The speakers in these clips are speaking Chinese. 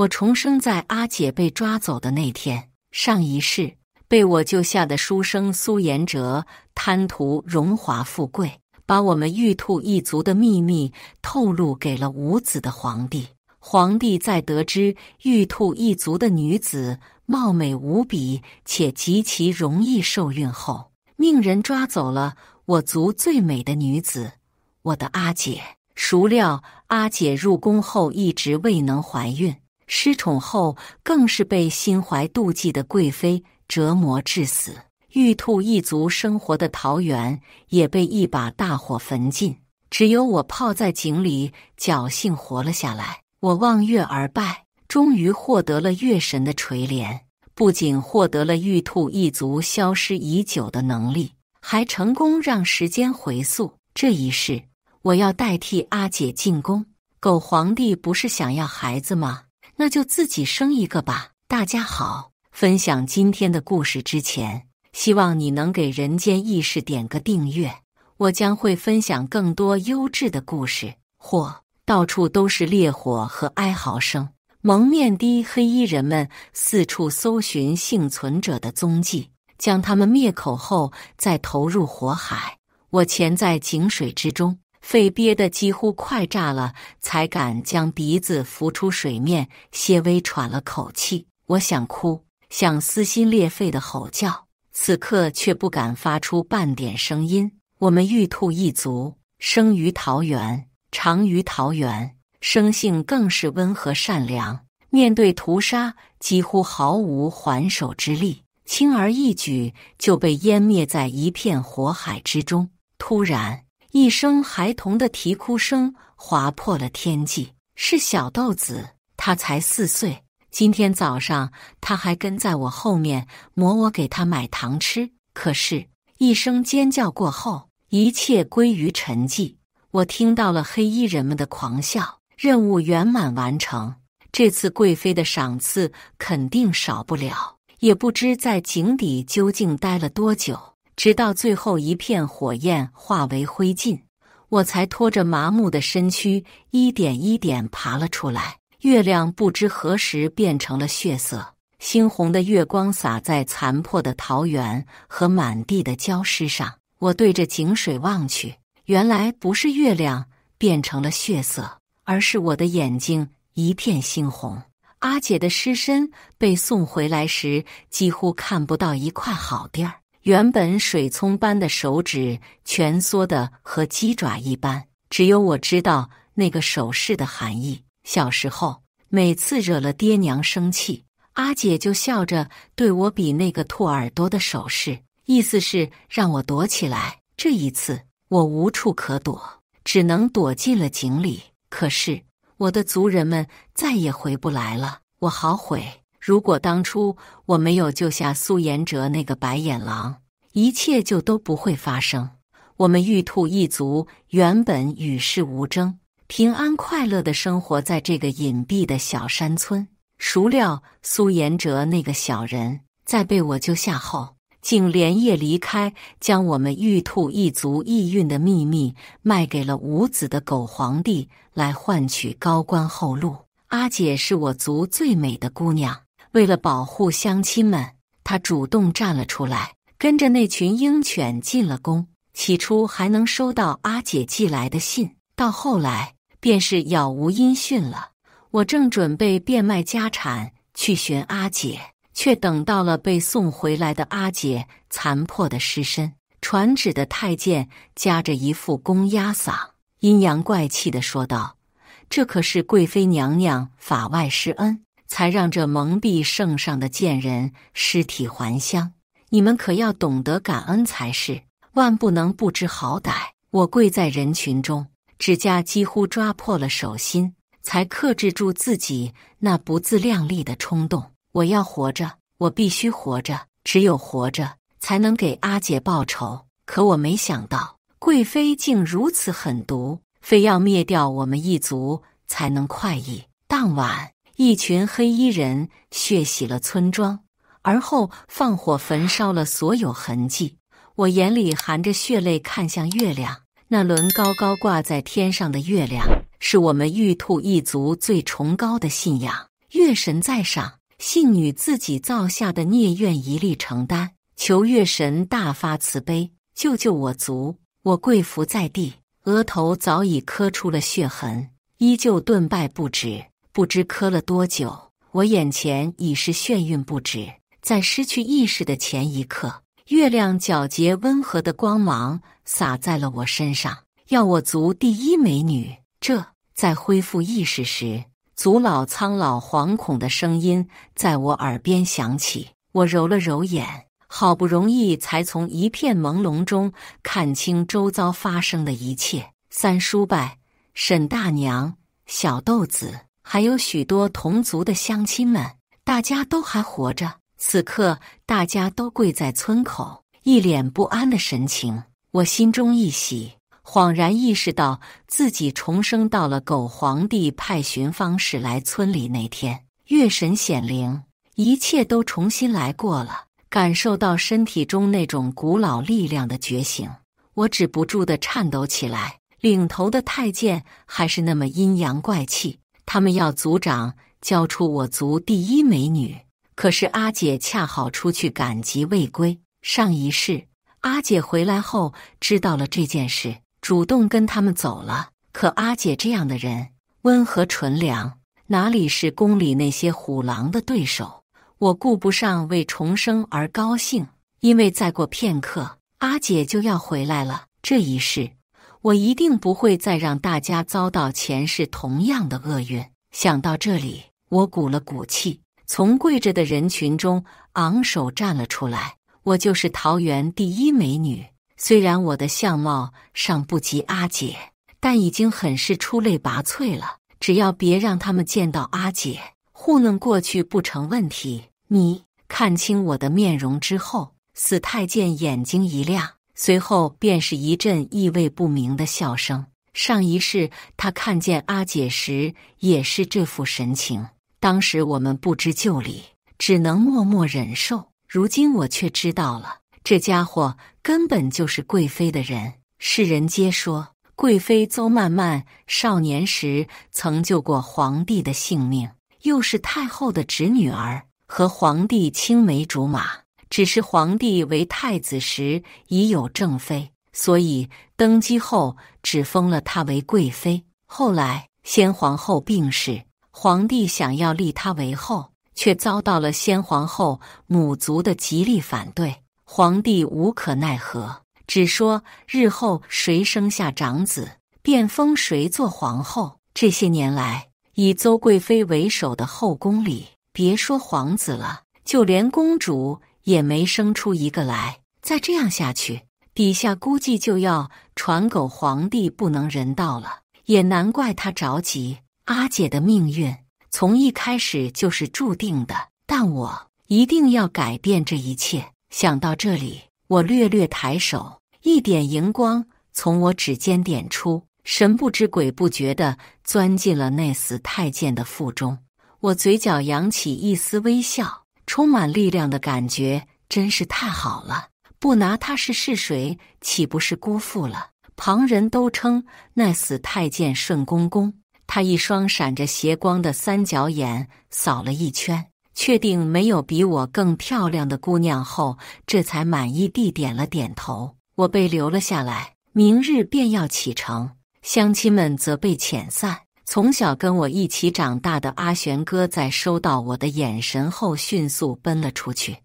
我重生在阿姐被抓走的那天。上一世被我救下的书生苏延哲贪图荣华富贵，把我们玉兔一族的秘密透露给了无子的皇帝。皇帝在得知玉兔一族的女子貌美无比且极其容易受孕后，命人抓走了我族最美的女子，我的阿姐。孰料阿姐入宫后一直未能怀孕。失宠后，更是被心怀妒忌的贵妃折磨致死。玉兔一族生活的桃源也被一把大火焚尽，只有我泡在井里侥幸活了下来。我望月而拜，终于获得了月神的垂怜，不仅获得了玉兔一族消失已久的能力，还成功让时间回溯。这一世，我要代替阿姐进宫。狗皇帝不是想要孩子吗？那就自己生一个吧。大家好，分享今天的故事之前，希望你能给人间意识点个订阅，我将会分享更多优质的故事。或到处都是烈火和哀嚎声，蒙面的黑衣人们四处搜寻幸存者的踪迹，将他们灭口后再投入火海。我潜在井水之中。肺憋得几乎快炸了，才敢将鼻子浮出水面，些微喘了口气。我想哭，想撕心裂肺的吼叫，此刻却不敢发出半点声音。我们玉兔一族生于桃源，长于桃源，生性更是温和善良，面对屠杀几乎毫无还手之力，轻而易举就被湮灭在一片火海之中。突然。一声孩童的啼哭声划破了天际，是小豆子，他才四岁。今天早上他还跟在我后面，磨我给他买糖吃。可是，一声尖叫过后，一切归于沉寂。我听到了黑衣人们的狂笑，任务圆满完成。这次贵妃的赏赐肯定少不了。也不知在井底究竟待了多久。直到最后一片火焰化为灰烬，我才拖着麻木的身躯一点一点爬了出来。月亮不知何时变成了血色，猩红的月光洒在残破的桃园和满地的焦尸上。我对着井水望去，原来不是月亮变成了血色，而是我的眼睛一片猩红。阿姐的尸身被送回来时，几乎看不到一块好地儿。原本水葱般的手指蜷缩的和鸡爪一般，只有我知道那个手势的含义。小时候每次惹了爹娘生气，阿姐就笑着对我比那个兔耳朵的手势，意思是让我躲起来。这一次我无处可躲，只能躲进了井里。可是我的族人们再也回不来了，我好悔。如果当初我没有救下苏延哲那个白眼狼，一切就都不会发生。我们玉兔一族原本与世无争，平安快乐的生活在这个隐蔽的小山村。孰料苏延哲那个小人在被我救下后，竟连夜离开，将我们玉兔一族意蕴的秘密卖给了无子的狗皇帝，来换取高官厚禄。阿姐是我族最美的姑娘。为了保护乡亲们，他主动站了出来，跟着那群鹰犬进了宫。起初还能收到阿姐寄来的信，到后来便是杳无音讯了。我正准备变卖家产去寻阿姐，却等到了被送回来的阿姐残破的尸身。传旨的太监夹着一副公鸭嗓，阴阳怪气的说道：“这可是贵妃娘娘法外施恩。”才让这蒙蔽圣上的贱人尸体还乡，你们可要懂得感恩才是，万不能不知好歹。我跪在人群中，指甲几乎抓破了手心，才克制住自己那不自量力的冲动。我要活着，我必须活着，只有活着才能给阿姐报仇。可我没想到，贵妃竟如此狠毒，非要灭掉我们一族才能快意。当晚。一群黑衣人血洗了村庄，而后放火焚烧了所有痕迹。我眼里含着血泪看向月亮，那轮高高挂在天上的月亮，是我们玉兔一族最崇高的信仰。月神在上，信女自己造下的孽怨一力承担，求月神大发慈悲，救救我族！我跪伏在地，额头早已磕出了血痕，依旧顿拜不止。不知磕了多久，我眼前已是眩晕不止。在失去意识的前一刻，月亮皎洁温和的光芒洒在了我身上，要我族第一美女。这在恢复意识时，族老苍老惶恐的声音在我耳边响起。我揉了揉眼，好不容易才从一片朦胧中看清周遭发生的一切。三叔伯、沈大娘、小豆子。还有许多同族的乡亲们，大家都还活着。此刻，大家都跪在村口，一脸不安的神情。我心中一喜，恍然意识到自己重生到了狗皇帝派寻方使来村里那天，月神显灵，一切都重新来过了。感受到身体中那种古老力量的觉醒，我止不住的颤抖起来。领头的太监还是那么阴阳怪气。他们要族长交出我族第一美女，可是阿姐恰好出去赶集未归。上一世，阿姐回来后知道了这件事，主动跟他们走了。可阿姐这样的人，温和纯良，哪里是宫里那些虎狼的对手？我顾不上为重生而高兴，因为再过片刻，阿姐就要回来了。这一世。我一定不会再让大家遭到前世同样的厄运。想到这里，我鼓了鼓气，从跪着的人群中昂首站了出来。我就是桃园第一美女，虽然我的相貌尚不及阿姐，但已经很是出类拔萃了。只要别让他们见到阿姐，糊弄过去不成问题。你看清我的面容之后，死太监眼睛一亮。随后便是一阵意味不明的笑声。上一世他看见阿姐时也是这副神情，当时我们不知就里，只能默默忍受。如今我却知道了，这家伙根本就是贵妃的人。世人皆说贵妃邹曼曼少年时曾救过皇帝的性命，又是太后的侄女儿，和皇帝青梅竹马。只是皇帝为太子时已有正妃，所以登基后只封了她为贵妃。后来先皇后病逝，皇帝想要立她为后，却遭到了先皇后母族的极力反对。皇帝无可奈何，只说日后谁生下长子，便封谁做皇后。这些年来，以邹贵妃为首的后宫里，别说皇子了，就连公主。也没生出一个来，再这样下去，底下估计就要传狗皇帝不能人道了。也难怪他着急。阿姐的命运从一开始就是注定的，但我一定要改变这一切。想到这里，我略略抬手，一点荧光从我指尖点出，神不知鬼不觉的钻进了那死太监的腹中。我嘴角扬起一丝微笑。充满力量的感觉真是太好了！不拿他是是谁？岂不是辜负了？旁人都称那死太监顺公公，他一双闪着邪光的三角眼扫了一圈，确定没有比我更漂亮的姑娘后，这才满意地点了点头。我被留了下来，明日便要启程。乡亲们则被遣散。从小跟我一起长大的阿玄哥，在收到我的眼神后，迅速奔了出去。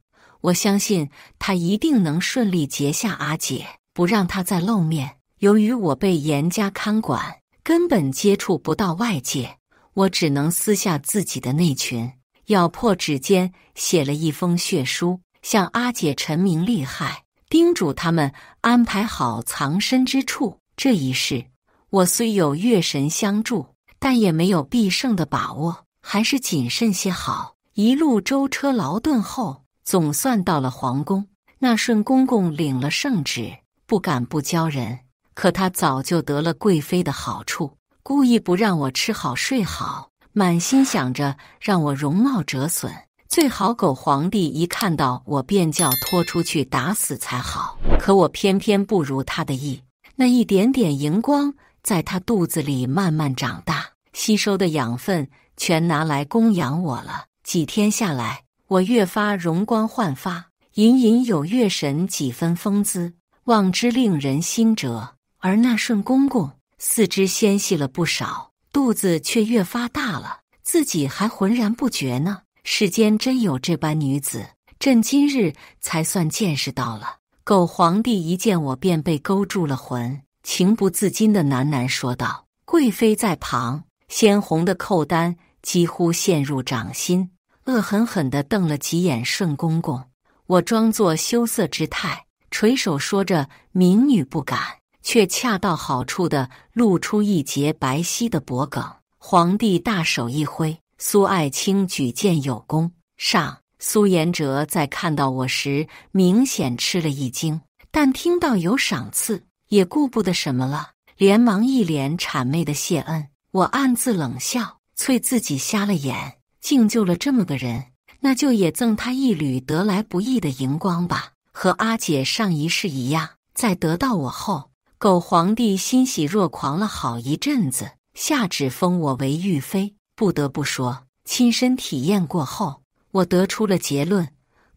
我相信他一定能顺利截下阿姐，不让他再露面。由于我被严加看管，根本接触不到外界，我只能撕下自己的内裙，咬破指尖，写了一封血书，向阿姐陈明利害，叮嘱他们安排好藏身之处。这一世，我虽有月神相助。但也没有必胜的把握，还是谨慎些好。一路舟车劳顿后，总算到了皇宫。那顺公公领了圣旨，不敢不交人。可他早就得了贵妃的好处，故意不让我吃好睡好，满心想着让我容貌折损，最好狗皇帝一看到我便叫拖出去打死才好。可我偏偏不如他的意，那一点点荧光。在她肚子里慢慢长大，吸收的养分全拿来供养我了。几天下来，我越发容光焕发，隐隐有月神几分风姿，望之令人心折。而那顺公公四肢纤细了不少，肚子却越发大了，自己还浑然不觉呢。世间真有这般女子，朕今日才算见识到了。狗皇帝一见我便被勾住了魂。情不自禁的喃喃说道：“贵妃在旁，鲜红的扣单几乎陷入掌心，恶狠狠的瞪了几眼顺公公。我装作羞涩之态，垂手说着‘民女不敢’，却恰到好处的露出一截白皙的脖梗。皇帝大手一挥，苏爱卿举荐有功，上。苏延哲在看到我时，明显吃了一惊，但听到有赏赐。”也顾不得什么了，连忙一脸谄媚的谢恩。我暗自冷笑，催自己瞎了眼，竟救了这么个人，那就也赠他一缕得来不易的荧光吧。和阿姐上一世一样，在得到我后，狗皇帝欣喜若狂了好一阵子，下旨封我为玉妃。不得不说，亲身体验过后，我得出了结论：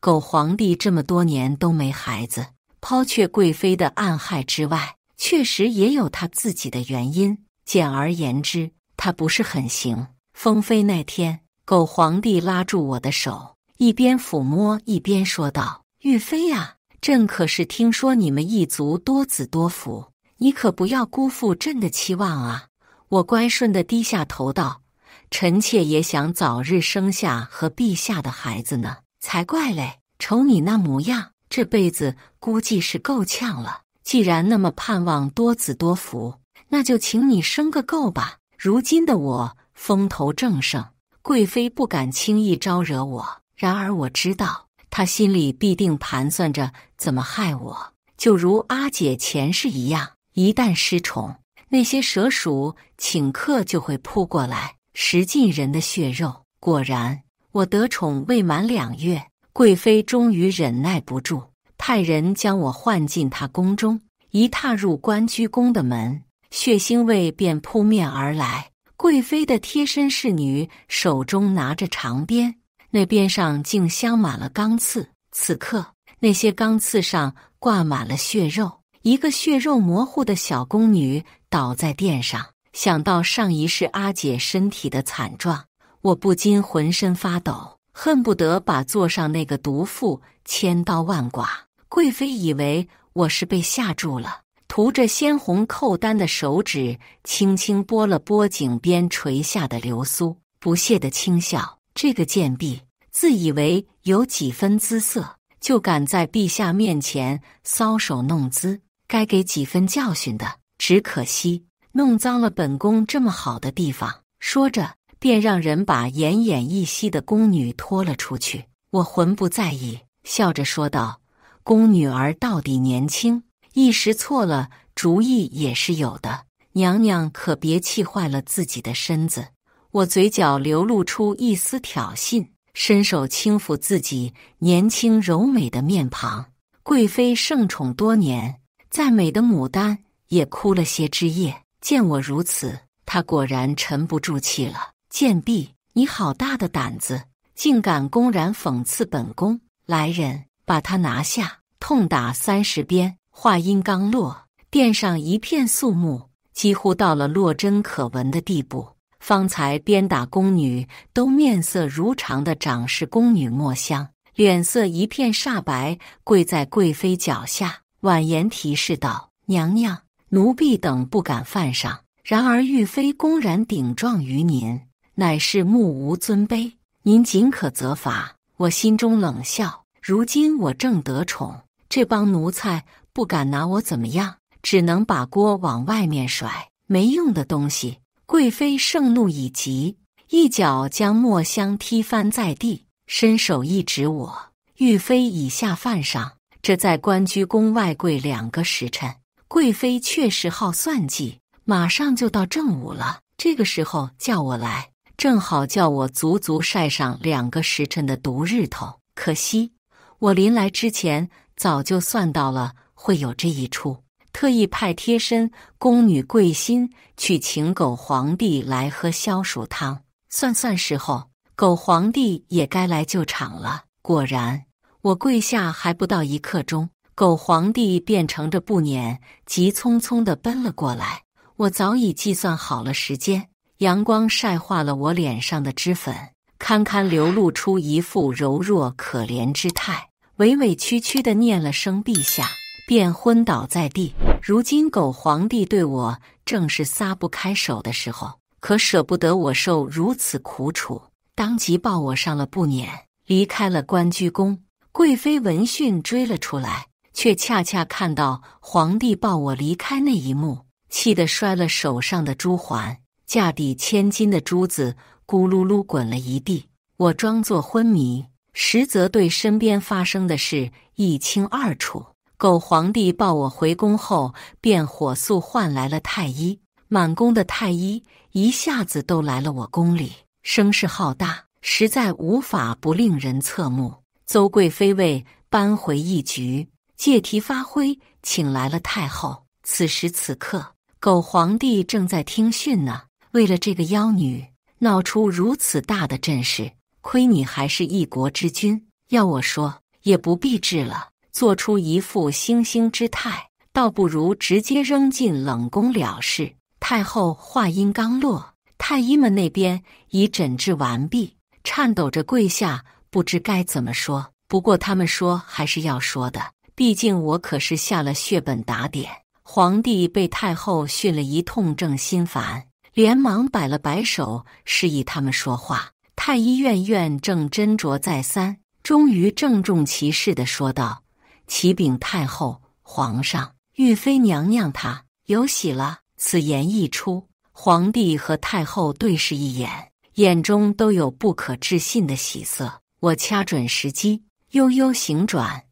狗皇帝这么多年都没孩子。抛却贵妃的暗害之外，确实也有他自己的原因。简而言之，他不是很行。封妃那天，狗皇帝拉住我的手，一边抚摸一边说道：“玉妃呀，朕可是听说你们一族多子多福，你可不要辜负朕的期望啊！”我乖顺的低下头道：“臣妾也想早日生下和陛下的孩子呢，才怪嘞！瞅你那模样。”这辈子估计是够呛了。既然那么盼望多子多福，那就请你生个够吧。如今的我风头正盛，贵妃不敢轻易招惹我。然而我知道，她心里必定盘算着怎么害我。就如阿姐前世一样，一旦失宠，那些蛇鼠顷刻就会扑过来，食尽人的血肉。果然，我得宠未满两月。贵妃终于忍耐不住，派人将我唤进她宫中。一踏入关雎宫的门，血腥味便扑面而来。贵妃的贴身侍女手中拿着长鞭，那鞭上竟镶满了钢刺。此刻，那些钢刺上挂满了血肉。一个血肉模糊的小宫女倒在殿上。想到上一世阿姐身体的惨状，我不禁浑身发抖。恨不得把座上那个毒妇千刀万剐。贵妃以为我是被吓住了，涂着鲜红蔻丹的手指轻轻拨了拨颈边垂下的流苏，不屑地轻笑：“这个贱婢，自以为有几分姿色，就敢在陛下面前搔首弄姿，该给几分教训的。只可惜弄脏了本宫这么好的地方。”说着。便让人把奄奄一息的宫女拖了出去。我浑不在意，笑着说道：“宫女儿到底年轻，一时错了主意也是有的。娘娘可别气坏了自己的身子。”我嘴角流露出一丝挑衅，伸手轻抚自己年轻柔美的面庞。贵妃盛宠多年，再美的牡丹也枯了些枝叶。见我如此，她果然沉不住气了。贱婢，你好大的胆子，竟敢公然讽刺本宫！来人，把她拿下，痛打三十鞭！话音刚落，殿上一片肃穆，几乎到了落针可闻的地步。方才鞭打宫女都面色如常的掌事宫女墨香，脸色一片煞白，跪在贵妃脚下，婉言提示道：“娘娘，奴婢等不敢犯上，然而玉妃公然顶撞于您。”乃是目无尊卑，您尽可责罚。我心中冷笑，如今我正得宠，这帮奴才不敢拿我怎么样，只能把锅往外面甩。没用的东西！贵妃盛怒已极，一脚将墨香踢翻在地，伸手一指我：“玉妃以下犯上，这在官居宫外跪两个时辰。”贵妃确实好算计。马上就到正午了，这个时候叫我来。正好叫我足足晒上两个时辰的毒日头。可惜我临来之前早就算到了会有这一出，特意派贴身宫女桂心去请狗皇帝来喝消暑汤。算算时候，狗皇帝也该来救场了。果然，我跪下还不到一刻钟，狗皇帝便乘着步辇急匆匆的奔了过来。我早已计算好了时间。阳光晒化了我脸上的脂粉，堪堪流露出一副柔弱可怜之态，委委屈屈的念了声“陛下”，便昏倒在地。如今狗皇帝对我正是撒不开手的时候，可舍不得我受如此苦楚，当即抱我上了不辇，离开了官居宫。贵妃闻讯追了出来，却恰恰看到皇帝抱我离开那一幕，气得摔了手上的珠环。价底千金的珠子咕噜噜滚了一地，我装作昏迷，实则对身边发生的事一清二楚。狗皇帝抱我回宫后，便火速唤来了太医，满宫的太医一下子都来了我宫里，声势浩大，实在无法不令人侧目。邹贵妃为扳回一局，借题发挥，请来了太后。此时此刻，狗皇帝正在听训呢。为了这个妖女闹出如此大的阵势，亏你还是一国之君。要我说，也不必治了，做出一副惺惺之态，倒不如直接扔进冷宫了事。太后话音刚落，太医们那边已诊治完毕，颤抖着跪下，不知该怎么说。不过他们说还是要说的，毕竟我可是下了血本打点。皇帝被太后训了一通，正心烦。连忙摆了摆手，示意他们说话。太医院院正斟酌再三，终于郑重其事地说道：“启禀太后、皇上，玉妃娘娘她有喜了。”此言一出，皇帝和太后对视一眼，眼中都有不可置信的喜色。我掐准时机，悠悠行转。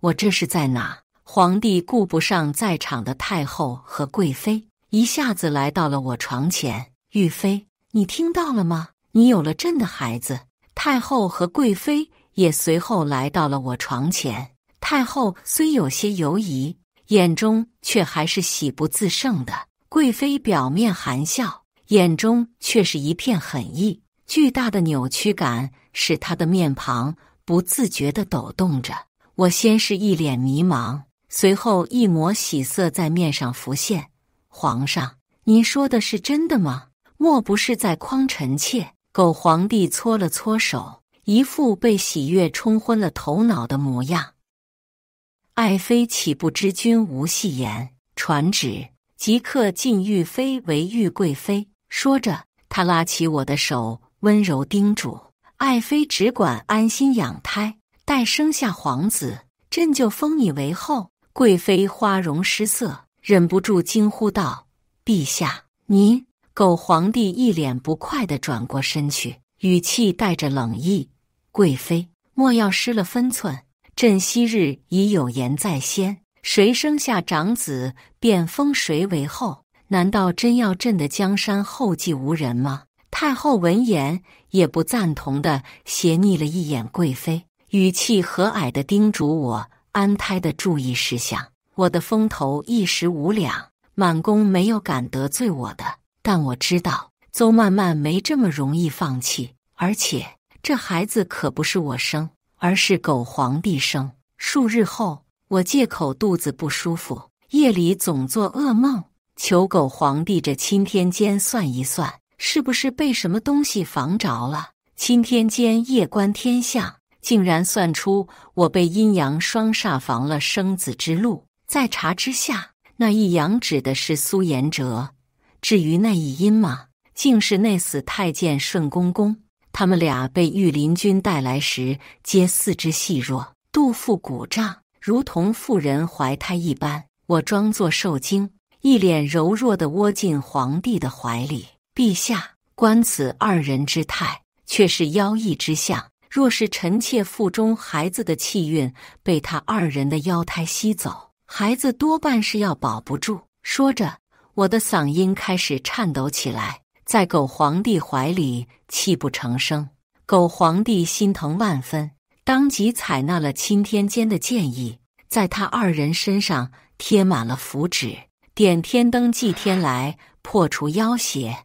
我这是在哪？皇帝顾不上在场的太后和贵妃。一下子来到了我床前，玉妃，你听到了吗？你有了朕的孩子。太后和贵妃也随后来到了我床前。太后虽有些犹疑，眼中却还是喜不自胜的。贵妃表面含笑，眼中却是一片狠意。巨大的扭曲感使她的面庞不自觉的抖动着。我先是一脸迷茫，随后一抹喜色在面上浮现。皇上，您说的是真的吗？莫不是在诓臣妾？狗皇帝搓了搓手，一副被喜悦冲昏了头脑的模样。爱妃岂不知君无戏言？传旨，即刻晋玉妃为玉贵妃。说着，他拉起我的手，温柔叮嘱：“爱妃只管安心养胎，待生下皇子，朕就封你为后。”贵妃花容失色。忍不住惊呼道：“陛下，您！”狗皇帝一脸不快的转过身去，语气带着冷意：“贵妃，莫要失了分寸。朕昔日已有言在先，谁生下长子，便封谁为后。难道真要朕的江山后继无人吗？”太后闻言也不赞同的斜睨了一眼贵妃，语气和蔼的叮嘱我安胎的注意事项。我的风头一时无两，满宫没有敢得罪我的。但我知道邹曼曼没这么容易放弃，而且这孩子可不是我生，而是狗皇帝生。数日后，我借口肚子不舒服，夜里总做噩梦，求狗皇帝这钦天监算一算，是不是被什么东西防着了？钦天监夜观天象，竟然算出我被阴阳双煞防了生子之路。在茶之下，那一阳指的是苏延哲，至于那一阴嘛，竟是那死太监顺公公。他们俩被御林军带来时，皆四肢细弱，肚腹鼓胀，如同妇人怀胎一般。我装作受惊，一脸柔弱的窝进皇帝的怀里。陛下，观此二人之态，却是妖异之相。若是臣妾腹中孩子的气运被他二人的妖胎吸走。孩子多半是要保不住。说着，我的嗓音开始颤抖起来，在狗皇帝怀里泣不成声。狗皇帝心疼万分，当即采纳了钦天监的建议，在他二人身上贴满了符纸，点天灯祭天来破除妖邪。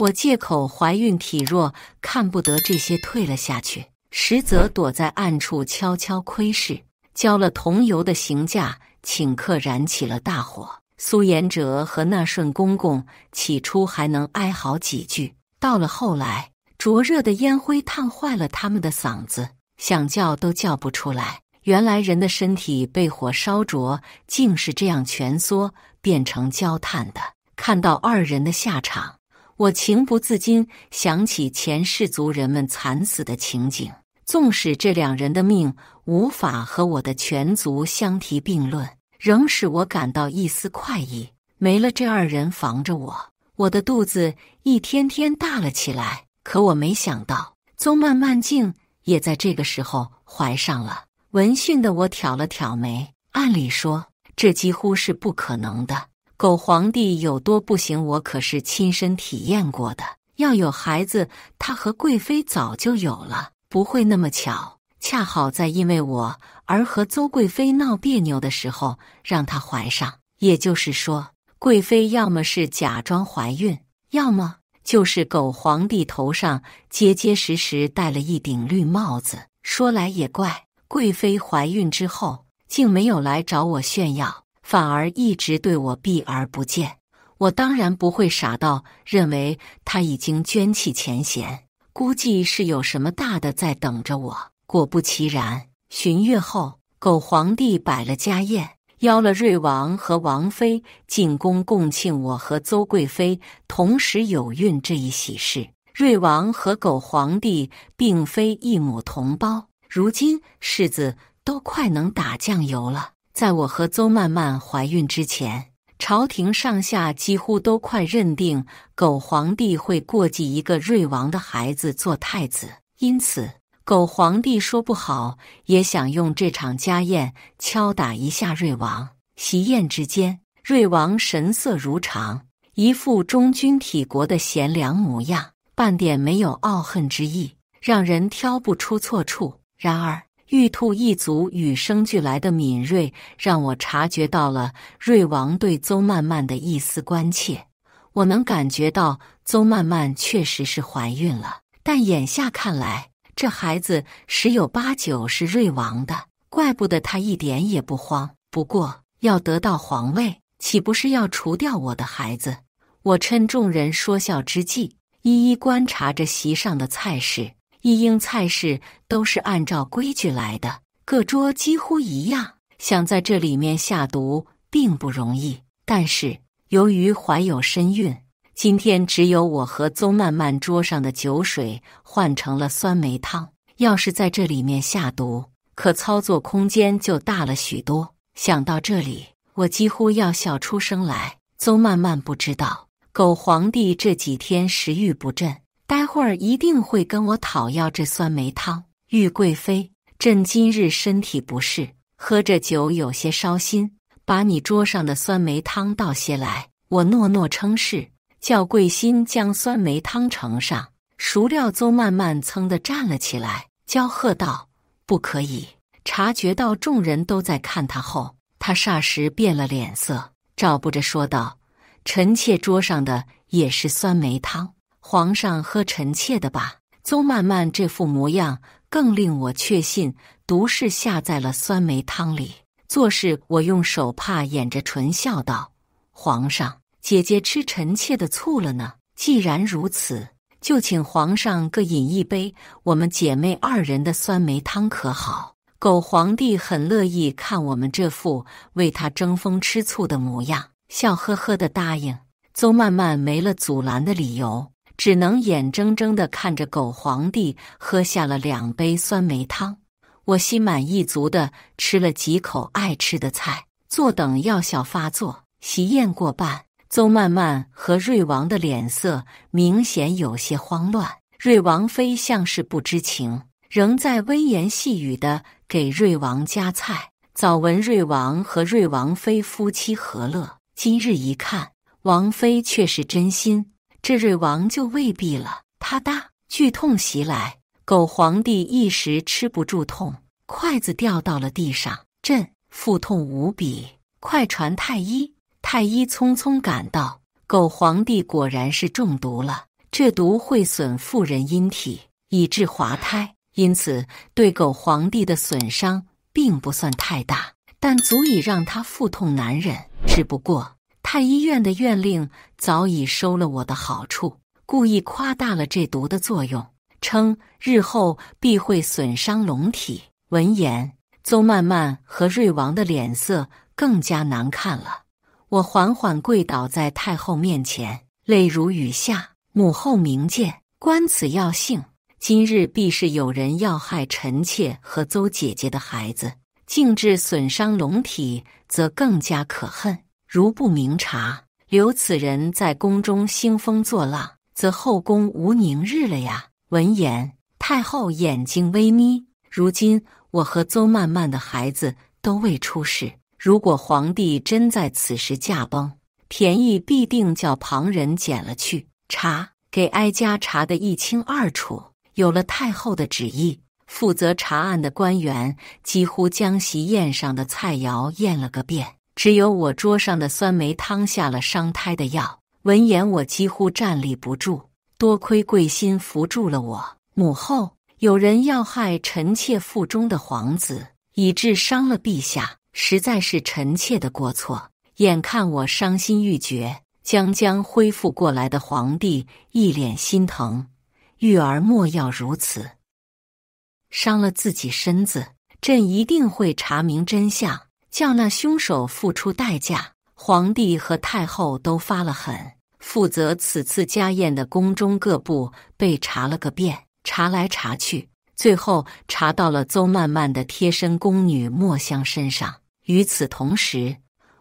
我借口怀孕体弱，看不得这些，退了下去。实则躲在暗处悄悄窥视，交了桐油的行价，顷刻燃起了大火，苏延哲和那顺公公起初还能哀嚎几句，到了后来，灼热的烟灰烫坏了他们的嗓子，想叫都叫不出来。原来人的身体被火烧灼，竟是这样蜷缩变成焦炭的。看到二人的下场，我情不自禁想起前世族人们惨死的情景。纵使这两人的命无法和我的全族相提并论。仍使我感到一丝快意。没了这二人防着我，我的肚子一天天大了起来。可我没想到，宗曼曼静也在这个时候怀上了。闻讯的我挑了挑眉，按理说这几乎是不可能的。狗皇帝有多不行，我可是亲身体验过的。要有孩子，他和贵妃早就有了，不会那么巧，恰好在因为我。而和邹贵妃闹别扭的时候，让她怀上。也就是说，贵妃要么是假装怀孕，要么就是狗皇帝头上结结实实戴了一顶绿帽子。说来也怪，贵妃怀孕之后，竟没有来找我炫耀，反而一直对我避而不见。我当然不会傻到认为她已经捐弃前嫌，估计是有什么大的在等着我。果不其然。寻月后，狗皇帝摆了家宴，邀了瑞王和王妃进宫共庆我和邹贵妃同时有孕这一喜事。瑞王和狗皇帝并非一母同胞，如今世子都快能打酱油了。在我和邹曼曼怀孕之前，朝廷上下几乎都快认定狗皇帝会过继一个瑞王的孩子做太子，因此。狗皇帝说不好，也想用这场家宴敲打一下瑞王。席宴之间，瑞王神色如常，一副忠君体国的贤良模样，半点没有傲恨之意，让人挑不出错处。然而，玉兔一族与生俱来的敏锐让我察觉到了瑞王对邹曼曼的一丝关切。我能感觉到邹曼曼确实是怀孕了，但眼下看来。这孩子十有八九是瑞王的，怪不得他一点也不慌。不过要得到皇位，岂不是要除掉我的孩子？我趁众人说笑之际，一一观察着席上的菜式，一应菜式都是按照规矩来的，各桌几乎一样。想在这里面下毒，并不容易。但是由于怀有身孕。今天只有我和邹曼曼桌上的酒水换成了酸梅汤。要是在这里面下毒，可操作空间就大了许多。想到这里，我几乎要笑出声来。邹曼曼不知道，狗皇帝这几天食欲不振，待会儿一定会跟我讨要这酸梅汤。玉贵妃，朕今日身体不适，喝着酒有些烧心，把你桌上的酸梅汤倒些来。我诺诺称是。叫桂心将酸梅汤盛上，熟料邹曼曼噌的站了起来，娇喝道：“不可以！”察觉到众人都在看他后，他霎时变了脸色，照不着说道：“臣妾桌上的也是酸梅汤，皇上喝臣妾的吧。”邹曼曼这副模样更令我确信毒是下在了酸梅汤里。做事，我用手帕掩着唇笑道：“皇上。”姐姐吃臣妾的醋了呢。既然如此，就请皇上各饮一杯我们姐妹二人的酸梅汤，可好？狗皇帝很乐意看我们这副为他争风吃醋的模样，笑呵呵的答应。邹曼曼没了阻拦的理由，只能眼睁睁的看着狗皇帝喝下了两杯酸梅汤。我心满意足的吃了几口爱吃的菜，坐等药效发作。席宴过半。邹漫漫和瑞王的脸色明显有些慌乱，瑞王妃像是不知情，仍在温言细语的给瑞王夹菜。早闻瑞王和瑞王妃夫妻和乐，今日一看，王妃却是真心，这瑞王就未必了。啪嗒，剧痛袭来，狗皇帝一时吃不住痛，筷子掉到了地上。朕腹痛无比，快传太医。太医匆匆赶到，狗皇帝果然是中毒了。这毒会损妇人阴体，以致滑胎，因此对狗皇帝的损伤并不算太大，但足以让他腹痛难忍。只不过，太医院的院令早已收了我的好处，故意夸大了这毒的作用，称日后必会损伤龙体。闻言，邹漫漫和瑞王的脸色更加难看了。我缓缓跪倒在太后面前，泪如雨下。母后明鉴，观此药性，今日必是有人要害臣妾和邹姐姐的孩子。竟至损伤龙体，则更加可恨。如不明察，留此人在宫中兴风作浪，则后宫无宁日了呀！闻言，太后眼睛微眯。如今我和邹曼曼的孩子都未出世。如果皇帝真在此时驾崩，便宜必定叫旁人捡了去。查，给哀家查得一清二楚。有了太后的旨意，负责查案的官员几乎将席宴上的菜肴验了个遍，只有我桌上的酸梅汤下了伤胎的药。闻言，我几乎站立不住，多亏贵心扶住了我。母后，有人要害臣妾腹中的皇子，以致伤了陛下。实在是臣妾的过错，眼看我伤心欲绝，将将恢复过来的皇帝一脸心疼：“玉儿，莫要如此，伤了自己身子。朕一定会查明真相，叫那凶手付出代价。”皇帝和太后都发了狠，负责此次家宴的宫中各部被查了个遍，查来查去。最后查到了邹曼曼的贴身宫女墨香身上。与此同时，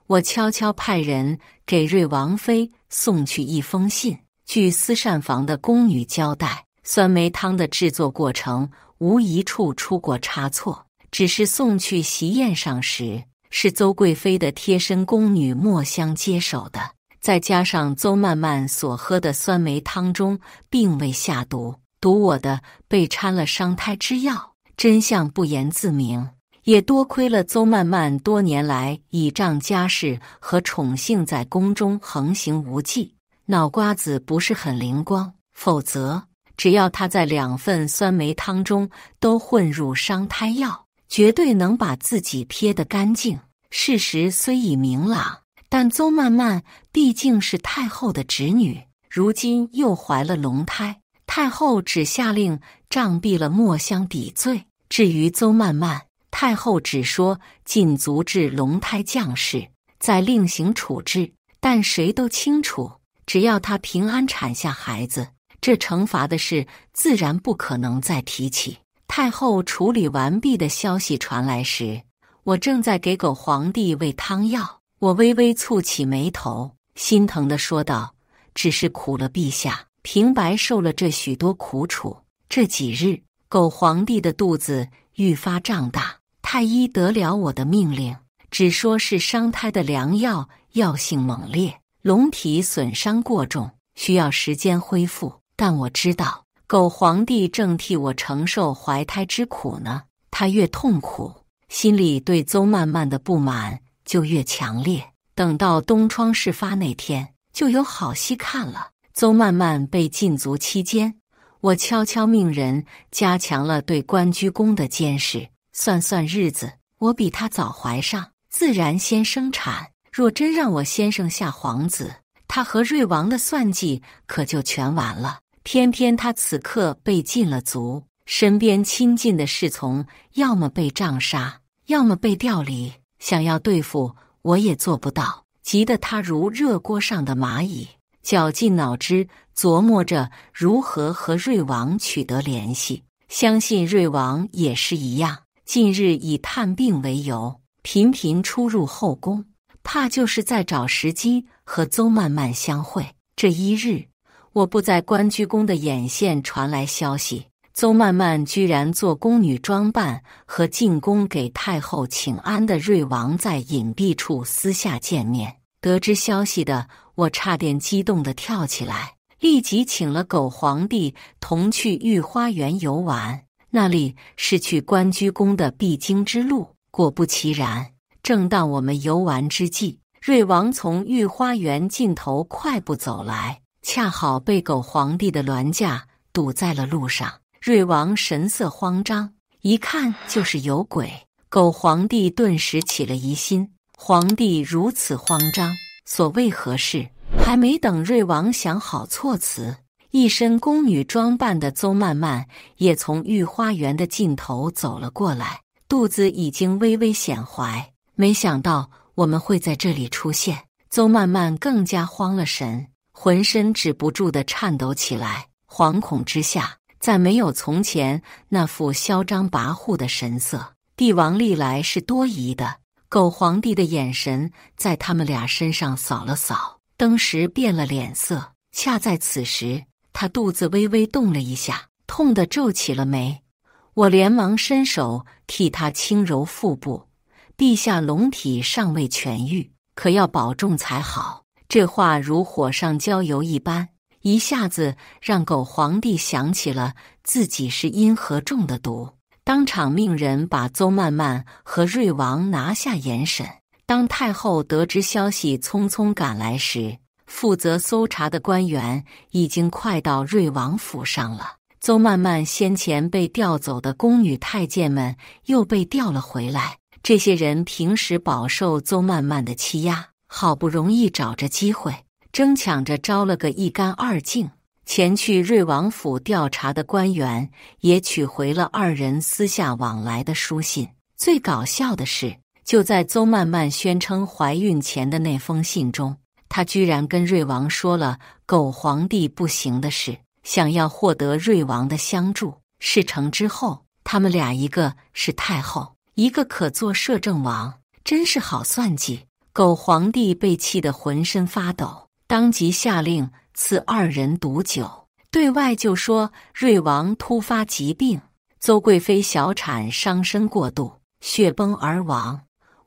我悄悄派人给瑞王妃送去一封信。据司膳房的宫女交代，酸梅汤的制作过程无一处出过差错，只是送去席宴上时是邹贵妃的贴身宫女墨香接手的。再加上邹曼曼所喝的酸梅汤中并未下毒。毒我的被掺了伤胎之药，真相不言自明。也多亏了邹曼曼多年来倚仗家世和宠幸，在宫中横行无忌，脑瓜子不是很灵光。否则，只要她在两份酸梅汤中都混入伤胎药，绝对能把自己撇得干净。事实虽已明朗，但邹曼曼毕竟是太后的侄女，如今又怀了龙胎。太后只下令杖毙了墨香抵罪，至于邹曼曼，太后只说禁足至龙胎降世，再另行处置。但谁都清楚，只要她平安产下孩子，这惩罚的事自然不可能再提起。太后处理完毕的消息传来时，我正在给狗皇帝喂汤药，我微微蹙起眉头，心疼的说道：“只是苦了陛下。”平白受了这许多苦楚，这几日狗皇帝的肚子愈发胀大。太医得了我的命令，只说是伤胎的良药，药性猛烈，龙体损伤过重，需要时间恢复。但我知道，狗皇帝正替我承受怀胎之苦呢。他越痛苦，心里对邹曼曼的不满就越强烈。等到东窗事发那天，就有好戏看了。邹曼曼被禁足期间，我悄悄命人加强了对关雎公的监视。算算日子，我比他早怀上，自然先生产。若真让我先生下皇子，他和瑞王的算计可就全完了。偏偏他此刻被禁了足，身边亲近的侍从要么被杖杀，要么被调离，想要对付我也做不到。急得他如热锅上的蚂蚁。绞尽脑汁琢磨着如何和瑞王取得联系，相信瑞王也是一样。近日以探病为由频频出入后宫，怕就是在找时机和邹曼曼相会。这一日，我不在关雎宫的眼线传来消息，邹曼曼居然做宫女装扮和进宫给太后请安的瑞王在隐蔽处私下见面。得知消息的。我差点激动的跳起来，立即请了狗皇帝同去御花园游玩。那里是去关雎宫的必经之路。果不其然，正当我们游玩之际，瑞王从御花园尽头快步走来，恰好被狗皇帝的銮驾堵在了路上。瑞王神色慌张，一看就是有鬼。狗皇帝顿时起了疑心，皇帝如此慌张。所谓何事？还没等瑞王想好措辞，一身宫女装扮的邹曼曼也从御花园的尽头走了过来，肚子已经微微显怀。没想到我们会在这里出现，邹曼曼更加慌了神，浑身止不住的颤抖起来，惶恐之下，再没有从前那副嚣张跋扈的神色。帝王历来是多疑的。狗皇帝的眼神在他们俩身上扫了扫，登时变了脸色。恰在此时，他肚子微微动了一下，痛得皱起了眉。我连忙伸手替他轻揉腹部。陛下龙体尚未痊愈，可要保重才好。这话如火上浇油一般，一下子让狗皇帝想起了自己是因何中的毒。当场命人把邹曼曼和瑞王拿下严审。当太后得知消息，匆匆赶来时，负责搜查的官员已经快到瑞王府上了。邹曼曼先前被调走的宫女太监们又被调了回来。这些人平时饱受邹曼曼的欺压，好不容易找着机会，争抢着招了个一干二净。前去瑞王府调查的官员也取回了二人私下往来的书信。最搞笑的是，就在邹曼曼宣称怀孕前的那封信中，她居然跟瑞王说了“狗皇帝不行”的事，想要获得瑞王的相助。事成之后，他们俩一个是太后，一个可做摄政王，真是好算计。狗皇帝被气得浑身发抖，当即下令。赐二人毒酒，对外就说瑞王突发疾病，邹贵妃小产伤身过度，血崩而亡。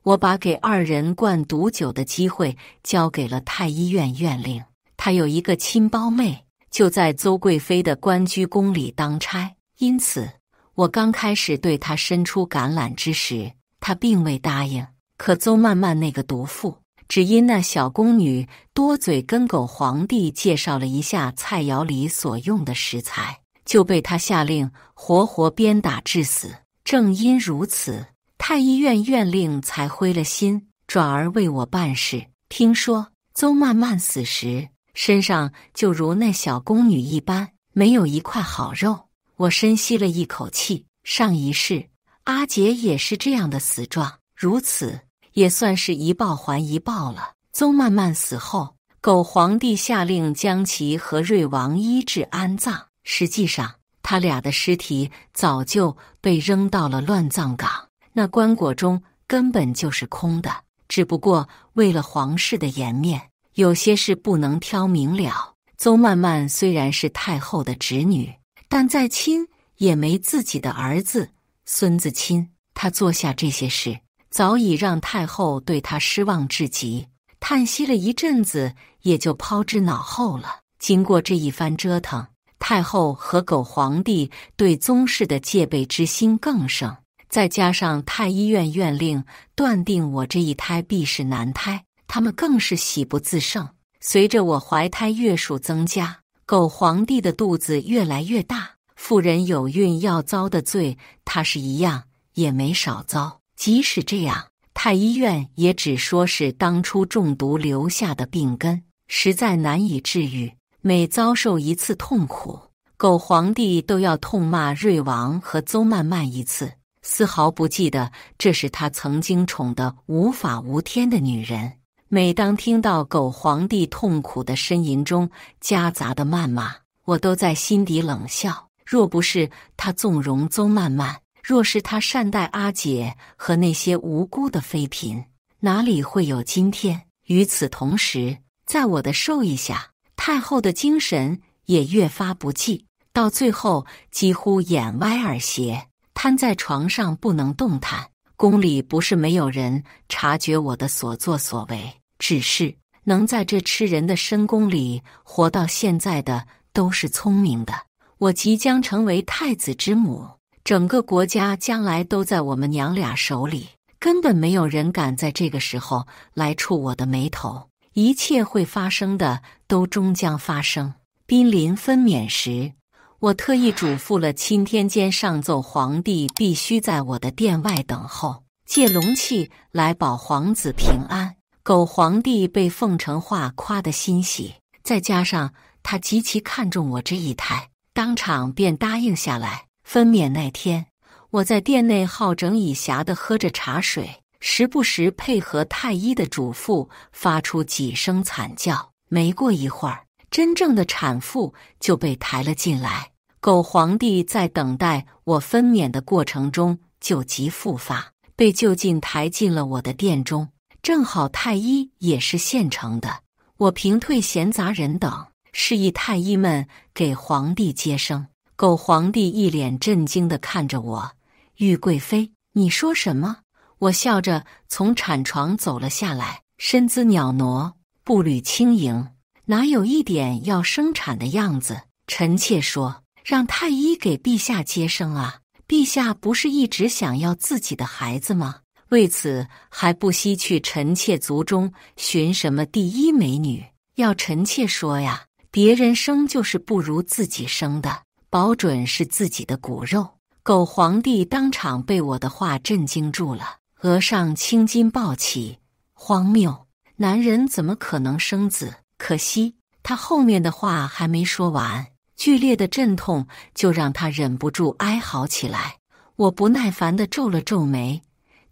我把给二人灌毒酒的机会交给了太医院院令，他有一个亲胞妹就在邹贵妃的官居宫里当差，因此我刚开始对他伸出橄榄枝时，他并未答应。可邹曼曼那个毒妇。只因那小宫女多嘴，跟狗皇帝介绍了一下菜肴里所用的食材，就被他下令活活鞭打致死。正因如此，太医院院令才灰了心，转而为我办事。听说邹曼曼死时，身上就如那小宫女一般，没有一块好肉。我深吸了一口气，上一世阿杰也是这样的死状。如此。也算是一报还一报了。邹曼曼死后，狗皇帝下令将其和瑞王医治安葬。实际上，他俩的尸体早就被扔到了乱葬岗，那棺椁中根本就是空的。只不过为了皇室的颜面，有些事不能挑明了。邹曼曼虽然是太后的侄女，但再亲也没自己的儿子孙子亲，他做下这些事。早已让太后对他失望至极，叹息了一阵子，也就抛之脑后了。经过这一番折腾，太后和狗皇帝对宗室的戒备之心更盛。再加上太医院院令断定我这一胎必是男胎，他们更是喜不自胜。随着我怀胎月数增加，狗皇帝的肚子越来越大，妇人有孕要遭的罪，他是一样也没少遭。即使这样，太医院也只说是当初中毒留下的病根，实在难以治愈。每遭受一次痛苦，狗皇帝都要痛骂瑞王和邹曼曼一次，丝毫不记得这是他曾经宠得无法无天的女人。每当听到狗皇帝痛苦的呻吟中夹杂的谩骂，我都在心底冷笑。若不是他纵容邹曼曼。若是他善待阿姐和那些无辜的妃嫔，哪里会有今天？与此同时，在我的授意下，太后的精神也越发不济，到最后几乎眼歪耳斜，瘫在床上不能动弹。宫里不是没有人察觉我的所作所为，只是能在这吃人的深宫里活到现在的都是聪明的。我即将成为太子之母。整个国家将来都在我们娘俩手里，根本没有人敢在这个时候来触我的眉头。一切会发生的，都终将发生。濒临分娩时，我特意嘱咐了钦天监上奏皇帝，必须在我的殿外等候，借龙气来保皇子平安。狗皇帝被奉承话夸得欣喜，再加上他极其看重我这一胎，当场便答应下来。分娩那天，我在殿内好整以暇的喝着茶水，时不时配合太医的嘱咐，发出几声惨叫。没过一会儿，真正的产妇就被抬了进来。狗皇帝在等待我分娩的过程中，旧疾复发，被就近抬进了我的殿中。正好太医也是现成的，我平退闲杂人等，示意太医们给皇帝接生。狗皇帝一脸震惊的看着我，玉贵妃，你说什么？我笑着从产床走了下来，身姿袅娜，步履轻盈，哪有一点要生产的样子？臣妾说，让太医给陛下接生啊！陛下不是一直想要自己的孩子吗？为此还不惜去臣妾族中寻什么第一美女？要臣妾说呀，别人生就是不如自己生的。保准是自己的骨肉！狗皇帝当场被我的话震惊住了，额上青筋暴起。荒谬！男人怎么可能生子？可惜他后面的话还没说完，剧烈的阵痛就让他忍不住哀嚎起来。我不耐烦的皱了皱眉：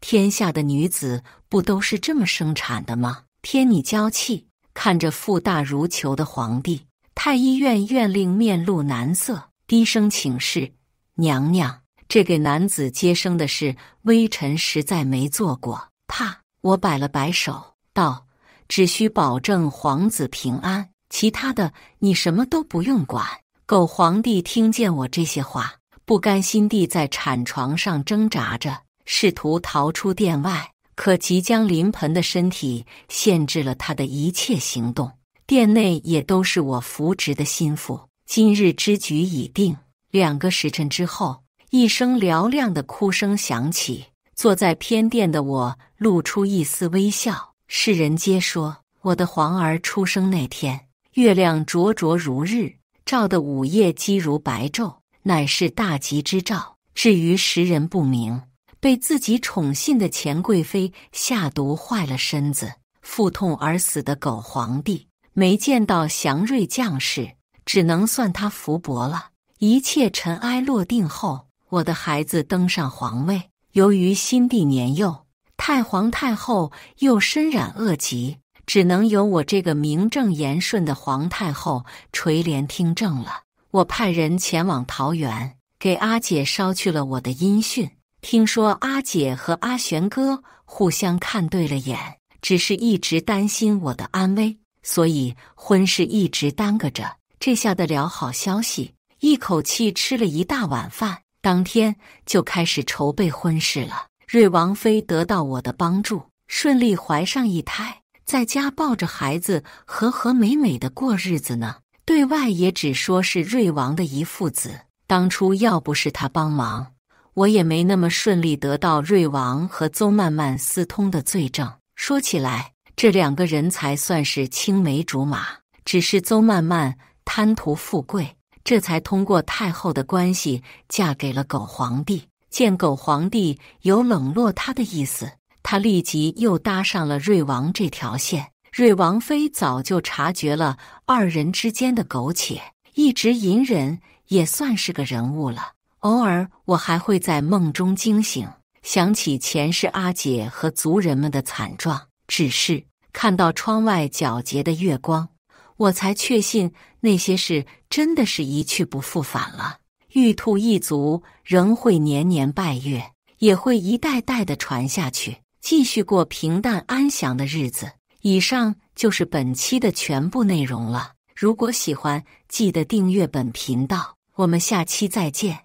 天下的女子不都是这么生产的吗？天，你娇气！看着腹大如球的皇帝，太医院院令面露难色。低声请示娘娘，这给男子接生的事，微臣实在没做过，怕。我摆了摆手，道：“只需保证皇子平安，其他的你什么都不用管。”狗皇帝听见我这些话，不甘心地在产床上挣扎着，试图逃出殿外，可即将临盆的身体限制了他的一切行动。殿内也都是我扶植的心腹。今日之局已定。两个时辰之后，一声嘹亮的哭声响起。坐在偏殿的我露出一丝微笑。世人皆说，我的皇儿出生那天，月亮灼灼如日，照得午夜即如白昼，乃是大吉之兆。至于时人不明，被自己宠信的钱贵妃下毒坏了身子，腹痛而死的狗皇帝，没见到祥瑞将士。只能算他福薄了。一切尘埃落定后，我的孩子登上皇位。由于新帝年幼，太皇太后又身染恶疾，只能由我这个名正言顺的皇太后垂帘听政了。我派人前往桃园，给阿姐捎去了我的音讯。听说阿姐和阿玄哥互相看对了眼，只是一直担心我的安危，所以婚事一直耽搁着。这下的了好消息，一口气吃了一大碗饭，当天就开始筹备婚事了。瑞王妃得到我的帮助，顺利怀上一胎，在家抱着孩子和和美美的过日子呢。对外也只说是瑞王的一父子。当初要不是他帮忙，我也没那么顺利得到瑞王和邹曼曼私通的罪证。说起来，这两个人才算是青梅竹马，只是邹曼曼。贪图富贵，这才通过太后的关系嫁给了狗皇帝。见狗皇帝有冷落他的意思，她立即又搭上了瑞王这条线。瑞王妃早就察觉了二人之间的苟且，一直隐忍，也算是个人物了。偶尔，我还会在梦中惊醒，想起前世阿姐和族人们的惨状。只是看到窗外皎洁的月光，我才确信。那些事真的是一去不复返了。玉兔一族仍会年年拜月，也会一代代的传下去，继续过平淡安详的日子。以上就是本期的全部内容了。如果喜欢，记得订阅本频道。我们下期再见。